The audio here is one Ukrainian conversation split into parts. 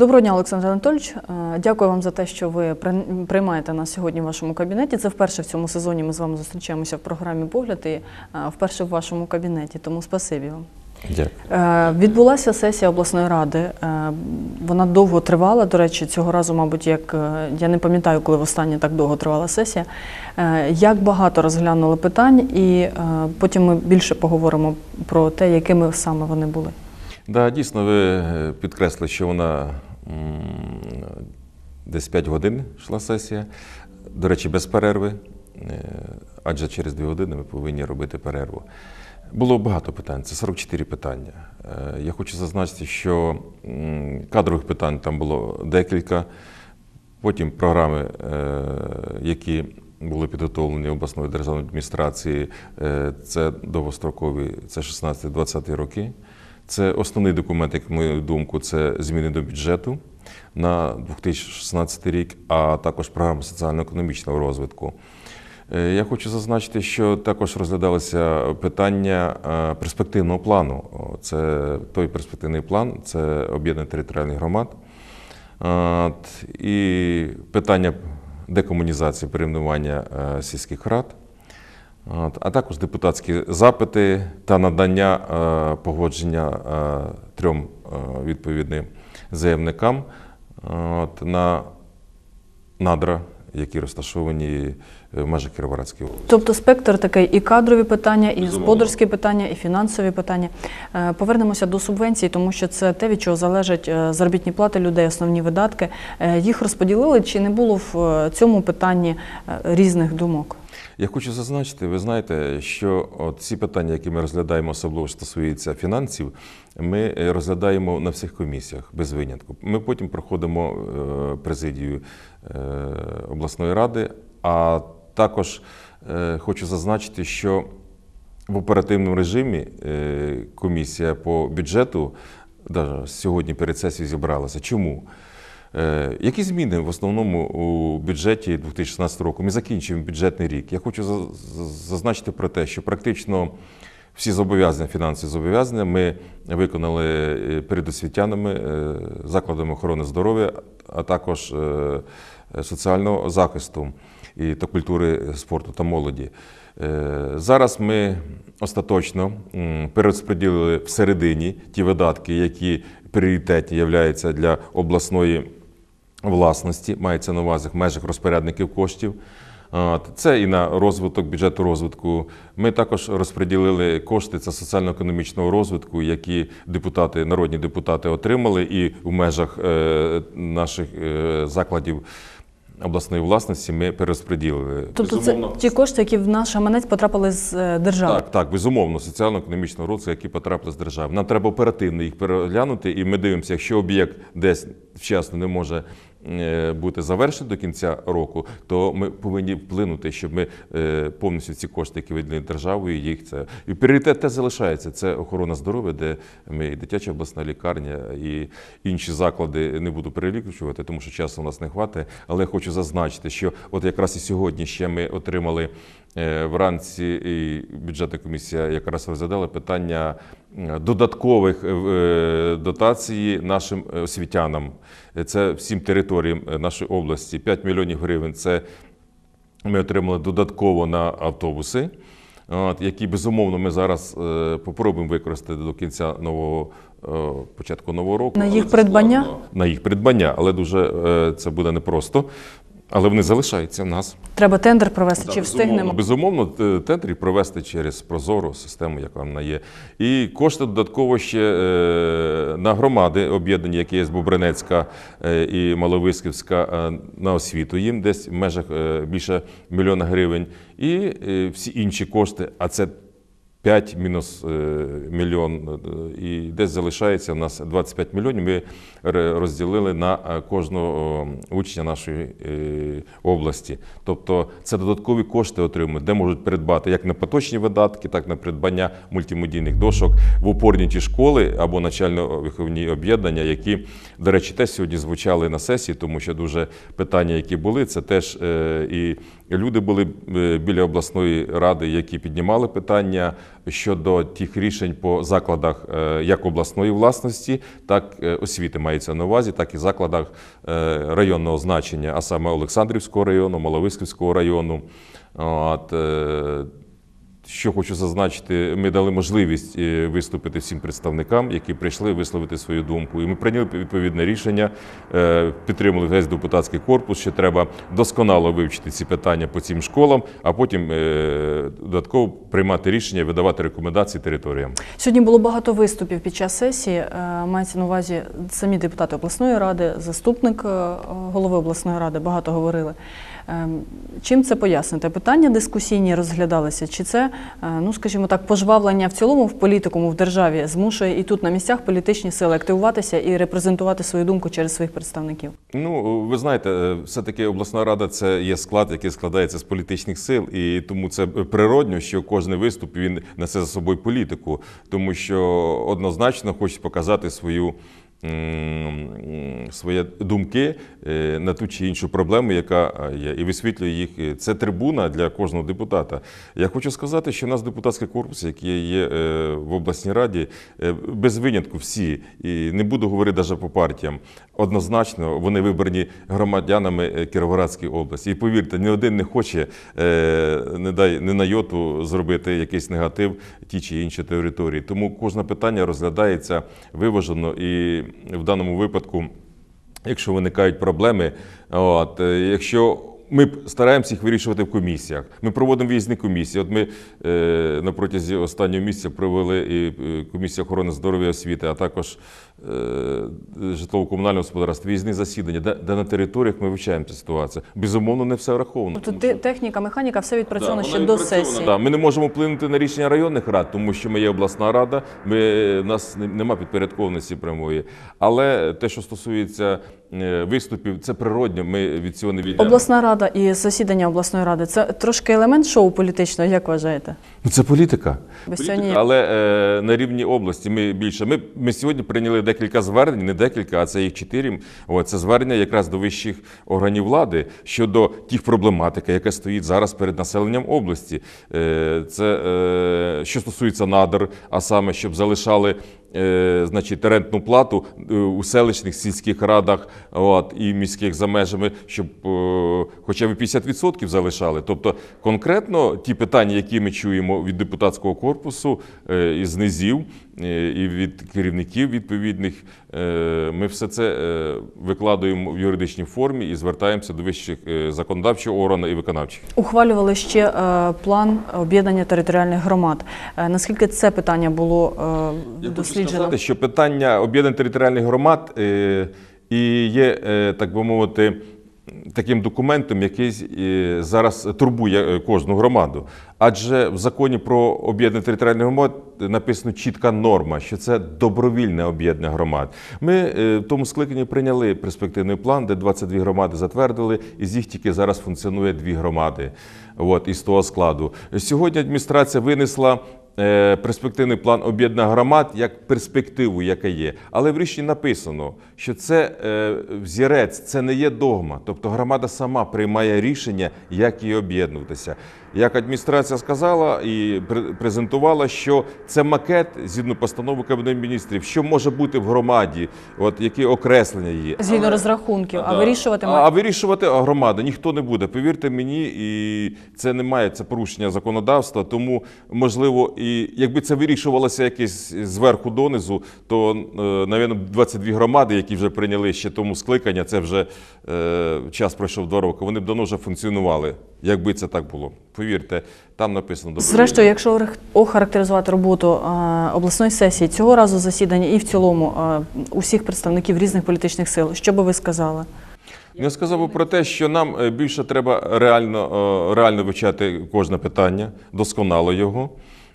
Доброго дня, Олександр Анатольович. Е, дякую вам за те, що ви приймаєте нас сьогодні в вашому кабінеті. Це вперше в цьому сезоні ми з вами зустрічаємося в програмі погляд і е, вперше в вашому кабінеті. Тому спасибі вам. Дякую. Е, відбулася сесія обласної ради. Вона довго тривала. До речі, цього разу, мабуть, як я не пам'ятаю, коли востаннє так довго тривала сесія. Як багато розглянули питань, і потім ми більше поговоримо про те, якими саме вони були. Да, дійсно, ви підкреслили, що вона десь 5 годин йшла сесія. До речі, без перерви, е, адже через 2 години ми повинні робити перерву. Було багато питань, це 44 питання. Е, я хочу зазначити, що кадрових питань там було декілька. Потім програми, е, які були підготовлені обласною державною адміністрацією, це довгострокові, це 16-20 роки. Це основний документ, як мою думку, це зміни до бюджету на 2016 рік, а також програма соціально-економічного розвитку. Е, я хочу зазначити, що також розглядалося питання е, перспективного плану. Це той перспективний план, це об'єднання територіальних громад е, і питання декомунізації перейменування сільських рад а також депутатські запити та надання е, погодження е, трьом е, відповідним заявникам на надра. Які розташовані в межах Кіровоградської області. Тобто спектр такий і кадрові питання, і господарські питання, і фінансові питання. Повернемося до субвенцій, тому що це те, від чого залежать заробітні плати людей, основні видатки. Їх розподілили чи не було в цьому питанні різних думок? Я хочу зазначити, ви знаєте, що ці питання, які ми розглядаємо, особливо що стосується фінансів, ми е, розглядаємо на всіх комісіях без винятку. Ми потім проходимо е, президію е, обласної ради, а також хочу зазначити, що в оперативному режимі комісія по бюджету навіть сьогодні перед сесією зібралася. Чому? Е, які зміни в основному у бюджеті 2016 року? Ми закінчуємо бюджетний рік. Я хочу зазначити про те, що практично всі зобов'язання, фінанси зобов'язання ми виконали е, перед освітянами, е, закладами охорони здоров'я, а також соціального захисту і та культури спорту та молоді. Зараз ми остаточно перерозподілили всередині ті видатки, які пріоритетні являються для обласної власності, мається на увазі в межах розпорядників коштів. Це і на розвиток бюджету розвитку. Ми також розподілили кошти це соціально-економічного розвитку, які депутати, народні депутати отримали, і в межах е, наших е, закладів. Обласної власності ми перерозподілили. Тобто безумовно, це ті кошти, які в наш гаманець потрапили з е, держави. Так, так, безумовно, соціально-економічного розвитку, які потрапили з держави. Нам треба оперативно їх переглянути, і ми дивимося, якщо об'єкт десь вчасно не може Е, бути завершено до кінця року, то ми повинні вплинути, щоб ми е, повністю ці кошти, які виділені державою, їх це і пріоритет те залишається. Це охорона здоров'я, де ми і дитяча обласна лікарня і інші заклади не буду перелікувати, тому що часу у нас не хватає. Але хочу зазначити, що от якраз і сьогодні ще ми отримали е, вранці і бюджетна комісія, якраз розглядала питання додаткових е, е, дотацій нашим освітянам. Це всім територіям е, нашої області. 5 мільйонів гривень. Це ми отримали додатково на автобуси. Які безумовно ми зараз попробуємо використати до кінця нового початку нового року на їх придбання? Складно. На їх придбання, але дуже це буде непросто але вони залишаються в нас. Треба тендер провести да, чи безумовно, встигнемо? Безумовно, тендер провести через прозору систему, яка вона є. І кошти додатково ще е, на громади об'єднані, які є з Бобринецька е, і Маловисківська, е, на освіту. Їм десь в межах більше мільйона гривень. І всі інші кошти, а це 5 мінус е, мільйон е, і десь залишається у нас 25 мільйонів. Ми розділили на е, кожного учня нашої області. Тобто це додаткові кошти отримують, де можуть придбати як на поточні видатки, так і на придбання мультимедійних дошок в опорні ті школи або начально-виховні об'єднання, які, до речі, теж сьогодні звучали на сесії, тому що дуже питання, які були, це теж і люди були біля обласної ради, які піднімали питання щодо тих рішень по закладах е, як обласної власності, так е, освіти мається на увазі, так і закладах е, районного значення, а саме Олександрівського району, Маловисківського району. От, що хочу зазначити, ми дали можливість е, виступити всім представникам, які прийшли висловити свою думку. І ми прийняли відповідне рішення, е, підтримали весь депутатський корпус. Що треба досконало вивчити ці питання по цим школам, а потім е, додатково приймати рішення, видавати рекомендації територіям. Сьогодні було багато виступів під час сесії. Мається на увазі самі депутати обласної ради, заступник голови обласної ради багато говорили. Ем, чим це пояснити? Питання дискусійні розглядалися? Чи це, е, ну скажімо так, пожвавлення в цілому в політикуму в державі змушує і тут на місцях політичні сили активуватися і репрезентувати свою думку через своїх представників? Ну ви знаєте, е, все таки обласна рада це є склад, який складається з політичних сил, і тому це природньо, що кожен виступ він несе за собою політику, тому що однозначно хоче показати свою свої думки е, на ту чи іншу проблему, яка е, є, і висвітлює їх. Е, це трибуна для кожного депутата. Я хочу сказати, що у нас депутатський корпус, який є в обласній раді, без винятку всі, і не буду говорити навіть по партіям. Однозначно, вони вибрані громадянами Кіровоградської області. І повірте, ні один не хоче не дай не на йоту зробити якийсь негатив ті чи інші території. Тому кожне питання розглядається виважено і в даному випадку, якщо виникають проблеми, от е, якщо ми стараємося їх вирішувати в комісіях. Ми проводимо в'їзні комісії. От ми е, на протязі останнього місяця провели і е, комісію охорони здоров'я освіти, а також Е, житлово-комунального господарства, виїзні засідання, де, де на територіях ми вивчаємо цю ситуацію. Безумовно, не все враховано. Тобто те- техніка, механіка, все відпрацьовано Да, ще вона до сесії. Да, ми не можемо вплинути на рішення районних рад, тому що ми є обласна рада, ми, у нас нема підпорядкованості прямої. Але те, що стосується е, виступів, це природньо, ми від цього не відійдемо. Обласна рада і засідання обласної ради це трошки елемент шоу політичного, як вважаєте? Ну, це політика. Без цього Але е, на рівні області ми більше. Ми, ми сьогодні прийняли декілька звернень, не декілька, а це їх чотири. Це звернення якраз до вищих органів влади щодо тих проблематики, яка стоїть зараз перед населенням області. Е, це е, що стосується надр, а саме щоб залишали. Е, значить, рентну плату у селищних сільських радах от, і міських за межами, щоб хоча б 50% залишали. Тобто, конкретно ті питання, які ми чуємо від депутатського корпусу е, із низів, Е, і від керівників відповідних. Е, ми все це е, викладуємо в юридичній формі і звертаємося до вищих законодавчого органу і виконавчих. Ухвалювали ще план об'єднання територіальних громад. Наскільки це питання було Я досліджено? Я сказати, що питання об'єднання територіальних громад і є так би мовити таким документом, який е, зараз турбує е, кожну громаду. Адже в законі про об'єднання територіальних громад написано чітка норма, що це добровільне об'єднання громад. Ми е, в тому скликанні прийняли перспективний план, де 22 громади затвердили, і з їх тільки зараз функціонує дві громади. От із того складу сьогодні адміністрація винесла Е, перспективний план об'єднання громад як перспективу, яка є. Але в рішенні написано, що це е, взірець, це не є догма. Тобто громада сама приймає рішення, як їй об'єднуватися як адміністрація сказала і презентувала, що це макет згідно постанови Кабінету міністрів, що може бути в громаді, от які окреслення є згідно Але, розрахунків, а да. вирішувати а, а вирішувати громада ніхто не буде. Повірте мені, і це немає це порушення законодавства. Тому можливо, і якби це вирішувалося якесь зверху донизу, то е, навіть 22 громади, які вже прийняли ще тому скликання, це вже е, час пройшов два роки. Вони б давно вже функціонували якби це так було. Повірте, там написано добровільно. Зрештою, якщо охарактеризувати роботу е, обласної сесії цього разу засідання і в цілому е, усіх представників різних політичних сил, що би ви сказали? Я сказав би про те, що нам е, більше треба реально реально вивчати кожне питання, досконало його.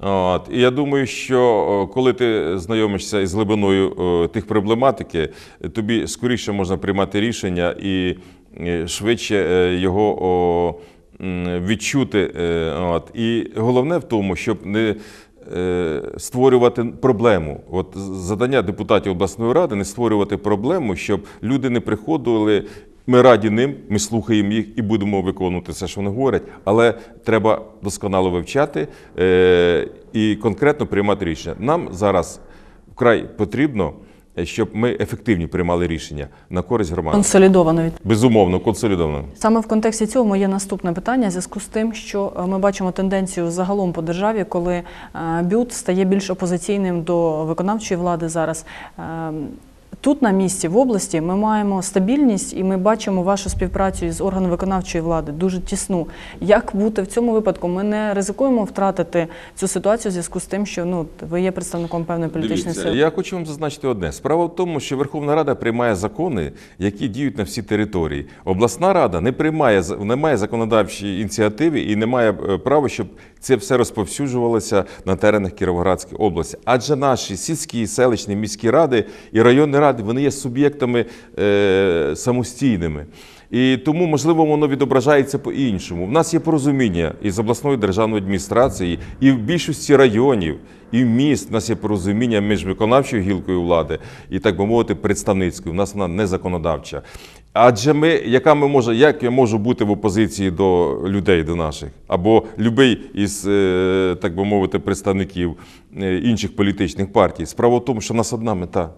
От. І я думаю, що коли ти знайомишся із глибиною тих проблематики, тобі скоріше можна приймати рішення і швидше його відчути. Е, от. І головне в тому, щоб не е, створювати проблему. От Задання депутатів обласної ради не створювати проблему, щоб люди не приходили. Ми раді ним, ми слухаємо їх і будемо виконувати все, що вони говорять, але треба досконало вивчати е, і конкретно приймати рішення. Нам зараз вкрай потрібно. Е, щоб ми ефективні приймали рішення на користь громади. Консолідовано безумовно консолідовано. Саме в контексті цього моє наступне питання в зв'язку з тим, що е, ми бачимо тенденцію загалом по державі, коли е, бют стає більш опозиційним до виконавчої влади зараз. Ем, Тут на місці в області ми маємо стабільність і ми бачимо вашу співпрацю з органами виконавчої влади дуже тісну. Як бути в цьому випадку? Ми не ризикуємо втратити цю ситуацію в зв'язку з тим, що ну ви є представником певної політичної сили. Я хочу вам зазначити одне. Справа в тому, що Верховна Рада приймає закони, які діють на всі території. Обласна рада не приймає не має законодавчої ініціативи і не має е, права, щоб це все розповсюджувалося на теренах Кіровоградської області, адже наші сільські, селищні, міські ради і районні Верховної Ради вони є суб'єктами е, самостійними. І тому, можливо, воно відображається по-іншому. В нас є порозуміння із обласною державною адміністрацією, і в більшості районів, і міст. в нас є порозуміння між виконавчою гілкою влади і, так би мовити, представницькою. У нас вона не законодавча. Адже ми, яка ми може, як я можу бути в опозиції до людей, до наших, або любий із, е, так би мовити, представників е, інших політичних партій. Справа в тому, що в нас одна мета.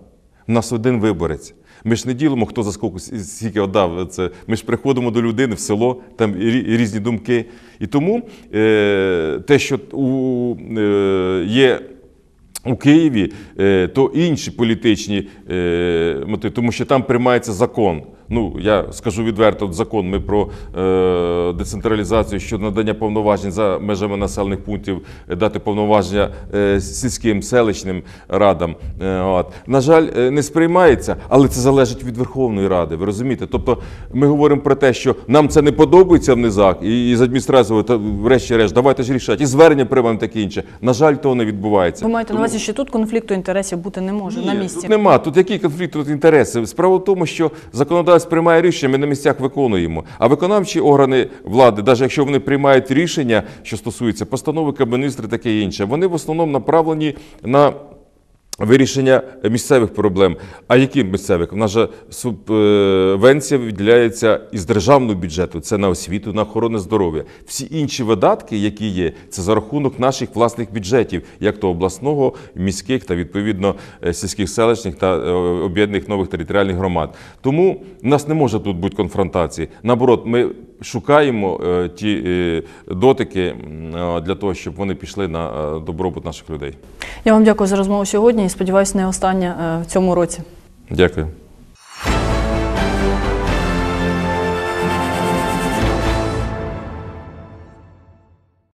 У нас один виборець. Ми ж не ділимо, хто за скільки, скільки віддав це. Ми ж приходимо до людини в село, там різні думки. І тому е, те, що у, е, є. У Києві е, то інші політичні, е, моти, тому що там приймається закон. Ну я скажу відверто, закон ми про е, децентралізацію щодо надання повноважень за межами населених пунктів, е, дати повноваження е, сільським селищним радам. Е, от. На жаль, е, не сприймається, але це залежить від Верховної Ради. Ви розумієте? Тобто, ми говоримо про те, що нам це не подобається в низах, і, і з адміністрацією та врешті-решт, давайте ж рішати. І звернення приймемо таке інше. На жаль, того не відбувається. Ви маєте Тому... на увазі, що тут конфлікту інтересів бути не може Ні, на місці. Тут Нема тут який конфлікти інтересів? Справа в тому, що законодавство влада приймає рішення, ми на місцях виконуємо. А виконавчі органи влади, навіть якщо вони приймають рішення, що стосується постанови Кабміністри, таке інше, вони в основному направлені на. Вирішення місцевих проблем. А які місцевих? В нас же субвенція виділяється із державного бюджету. Це на освіту, на охорони здоров'я. Всі інші видатки, які є, це за рахунок наших власних бюджетів, як то обласного, міських та відповідно е, сільських селищних та е, об'єднаних нових територіальних громад. Тому в нас не може тут бути конфронтації. Наоборот, ми шукаємо е, ті е, дотики е, для того, щоб вони пішли на добробут наших людей. Я вам дякую за розмову сьогодні і сподіваюся, не остання в цьому році. Дякую.